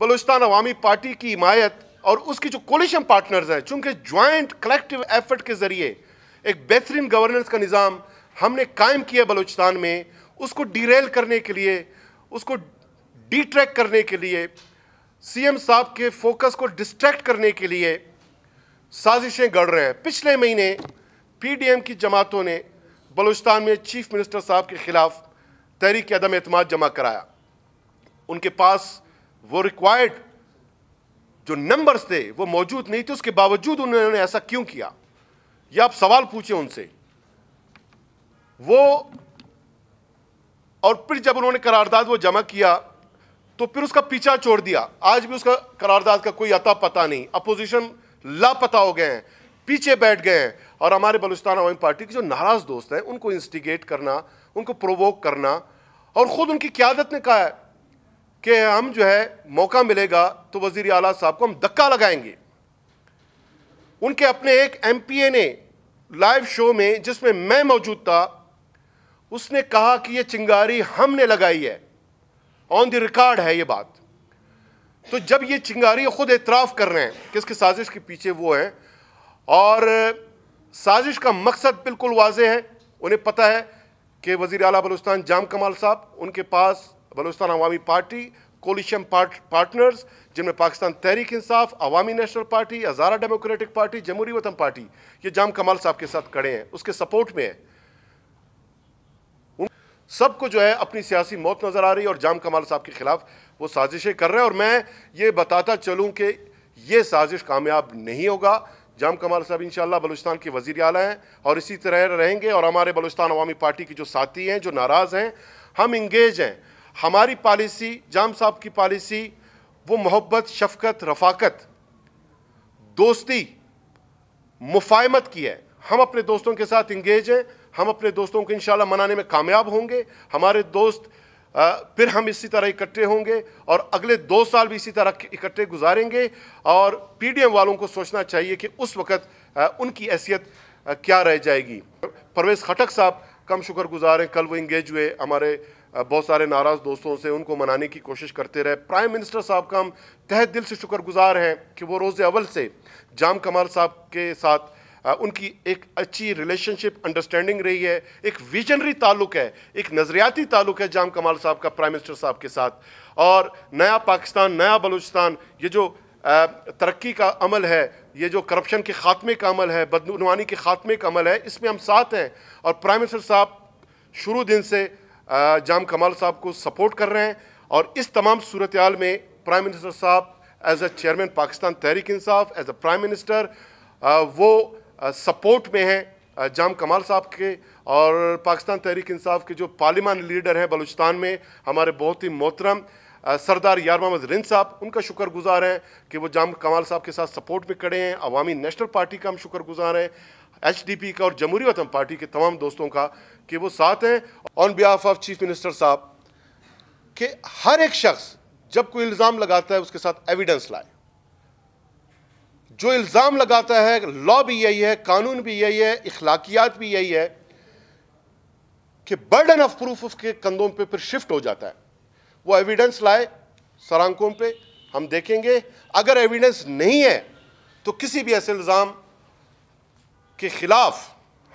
बलूचिस्तान अवामी party की हिमायत और उसकी जो कोलिशन पार्टनर्स हैं चूँकि ज्वाइंट कलेक्टिव एफर्ट के ज़रिए एक बेहतरीन गवर्नेंस का निज़ाम हमने कायम किया बलूचिस्तान में उसको डिरेल करने के लिए उसको डिट्रैक करने के लिए सीएम साहब के फोकस को डिस्ट्रैक्ट करने के लिए साजिशें गढ़ रहे हैं पिछले महीने पीडीएम की जमातों ने बलूचिस्तान में चीफ मिनिस्टर साहब के ख़िलाफ़ तहरीक अदम अतमाद जमा कराया उनके पास वो रिक्वायर्ड जो नंबर्स थे वो मौजूद नहीं थे उसके बावजूद उन्होंने ऐसा क्यों किया या आप सवाल पूछे उनसे वो और फिर जब उन्होंने करारदाद वो जमा किया तो फिर उसका पीछा छोड़ दिया आज भी उसका करारदाद का कोई अता पता नहीं अपोजिशन लापता हो गए हैं पीछे बैठ गए हैं और हमारे बलुस्तान अवामी पार्टी के जो नाराज़ दोस्त हैं उनको इंस्टिगेट करना उनको प्रोवोक करना और ख़ुद उनकी क्यादत ने कहा है कि हम जो है मौका मिलेगा तो वजीर अला साहब को हम धक्का लगाएंगे उनके अपने एक एम पी ए ने लाइव शो में जिसमें मैं मौजूद था उसने कहा कि ये चिंगारी हमने लगाई है ऑन द रिकॉर्ड है ये बात तो जब ये चिंगारी खुद एतराफ़ कर रहे हैं कि इसकी साजिश के पीछे वो हैं और साजिश का मकसद बिल्कुल वाजे है उन्हें पता है कि वजीर अला बलुस्तान जाम कमाल साहब उनके पास Balochistan Awami Party coalition part partners जिनमें Pakistan Tehreek Insaf Awami National Party Hazara Democratic Party Jamhoori Watan party ये जाम कमाल साहब के साथ खड़े हैं उसके सपोर्ट में है सबको जो है अपनी सियासी मौत नज़र आ रही है और जाम कमाल साहब के ख़िलाफ़ वो साजिशें कर रहे हैं और मैं ये बताता चलूँ कि ये साजिश कामयाब नहीं होगा जाम कमाल साहब इन बलूचिस्तान के वजीर अला हैं और इसी तरह रहेंगे और हमारे बलूचिस्तान अवामी पार्टी की जो साथी हैं जो नाराज़ हैं हम इंगेज हैं हमारी पॉलिसी जाम साहब की पॉलिसी वो मोहब्बत शफकत रफाकत दोस्ती मुफाहमत की है हम अपने दोस्तों के साथ इंगेज हैं हम अपने दोस्तों को इंशाल्लाह मनाने में कामयाब होंगे हमारे दोस्त आ, फिर हम इसी तरह इकट्ठे होंगे और अगले दो साल भी इसी तरह इकट्ठे गुजारेंगे और पीडीएम वालों को सोचना चाहिए कि उस वक़्त उनकी हैसियत क्या रह जाएगी परवेज़ खटक साहब कम शुक्रगुजार हैं कल वो इंगेज हुए हमारे बहुत सारे नाराज़ दोस्तों से उनको मनाने की कोशिश करते रहे प्राइम मिनिस्टर साहब का हम तह दिल से शुक्रगुजार हैं कि वो रोज़ अव्वल से जाम कमाल साहब के साथ उनकी एक अच्छी रिलेशनशिप अंडरस्टैंडिंग रही है एक विजनरी ताल्लुक है एक नज़रियाती ताल्लुक है जाम कमाल साहब का प्राइम मिनिस्टर साहब के साथ और नया पाकिस्तान नया बलूचिस्तान ये जो तरक्की का अमल है ये जो करप्शन के ख़ात्मे का अमल है बदनवानी के ख़ात्मे का अमल है इसमें हम साथ हैं और प्राइम मिनिस्टर साहब शुरू दिन से जाम कमाल साहब को सपोर्ट कर रहे हैं और इस तमाम सूरत में प्राइम मिनिस्टर साहब as a chairman Pakistan Tehreek Insaf as a prime minister वो सपोर्ट में हैं जाम कमाल साहब के और पाकिस्तान तहरीक इंसाफ के जो पार्लिमान लीडर हैं बलूचिस्तान में हमारे बहुत ही मोहतरम सरदार यार मोहम्मद रिंद साहब उनका शुक्र गुज़ार हैं कि वो जाम कमाल साहब के साथ सपोर्ट में खड़े हैं अवामी नेशनल पार्टी का हम शुक्र गुज़ार हैं एचडीपी का और जमहूरी वतन पार्टी के तमाम दोस्तों का कि वो साथ हैं on behalf of chief minister साहब कि हर एक शख्स जब कोई इल्ज़ाम लगाता है उसके साथ एविडेंस लाए जो इल्ज़ाम लगाता है लॉ भी यही है कानून भी यही है इखलाकियात भी यही है कि बर्डन ऑफ प्रूफ उसके कंधों पे फिर शिफ्ट हो जाता है वो एविडेंस लाए सरांकों पे हम देखेंगे अगर एविडेंस नहीं है तो किसी भी ऐसे इल्ज़ाम के ख़िलाफ़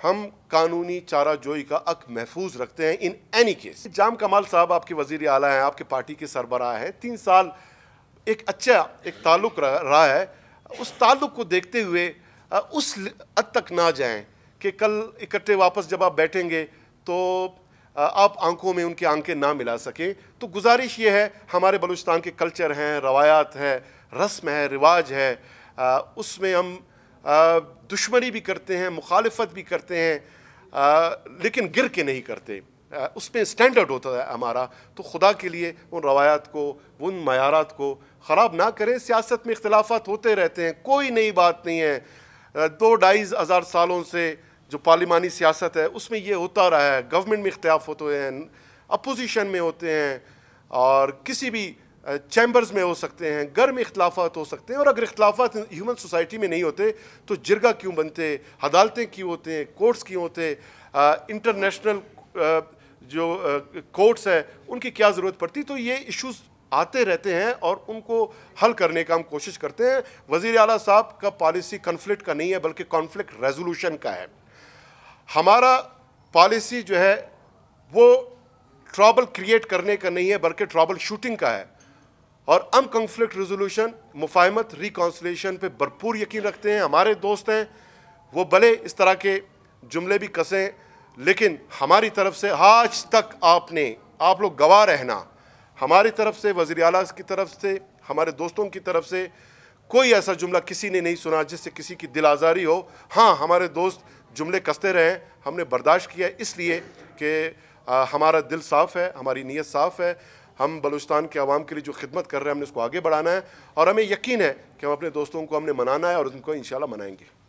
हम कानूनी चारा जोई का अक महफूज रखते हैं इन एनी केस जाम कमाल साहब आपके वजीर अला हैं आपके पार्टी के सरबराह हैं तीन साल एक अच्छा एक ताल्लुक रहा है उस ताल्लुक को देखते हुए उस हद तक ना जाएं कि कल इकट्ठे वापस जब आप बैठेंगे तो आप आंखों में उनकी आंखें ना मिला सकें तो गुजारिश ये है हमारे बलूचिस्तान के कल्चर हैं रवायात है रस्म है रिवाज है उसमें हम दुश्मनी भी करते हैं मुखालफत भी करते हैं लेकिन गिर के नहीं करते उसमें स्टैंडर्ड होता है हमारा तो खुदा के लिए उन रवायात को उन मैारत को ख़राब ना करें सियासत में इख्लाफा होते रहते हैं कोई नई बात नहीं है दो ढाई हज़ार सालों से जो पार्लिमानी सियासत है उसमें ये होता रहा है गवर्नमेंट में इख्तलाफ होते हैं अपोजिशन में होते हैं और किसी भी चैम्बर्स में हो सकते हैं गर्म इख्लाफात हो सकते हैं और अगर इख्लाफात ह्यूमन सोसाइटी में नहीं होते तो जिरगा क्यों बनते अदालतें क्यों होते हैं कोर्ट्स क्यों होते इंटरनेशनल जो कोर्ट्स है उनकी क्या ज़रूरत पड़ती तो ये इश्यूज़ आते रहते हैं और उनको हल करने का हम कोशिश करते हैं वज़ी अला साहब का पॉलिसी कन्फ्लिक्ट का नहीं है बल्कि कॉन्फ्लिक्ट रेजोल्यूशन का है हमारा पॉलिसी जो है वो ट्रॉबल क्रिएट करने का नहीं है बल्कि ट्रॉबल शूटिंग का है और अम कंफ्लिक्ट रेजोल्यूशन मुफाहमत रिकॉन्सलेशन पे भरपूर यकीन रखते हैं हमारे दोस्त हैं वो भले इस तरह के जुमले भी कसें लेकिन हमारी तरफ से आज तक आपने आप लोग गवाह रहना हमारी तरफ से वज़ी अला की तरफ से हमारे दोस्तों की तरफ से कोई ऐसा जुमला किसी ने नहीं सुना जिससे किसी की दिल आज़ारी हो हाँ हमारे दोस्त जुमले कसते रहे हमने बर्दाश्त किया इसलिए कि हमारा दिल साफ़ है हमारी नीयत साफ़ है हम बलूचिस्तान के आवाम के लिए जो खिदमत कर रहे हैं हमने उसको आगे बढ़ाना है और हमें यकीन है कि हम अपने दोस्तों को हमने मनाना है और उनको इन मनाएंगे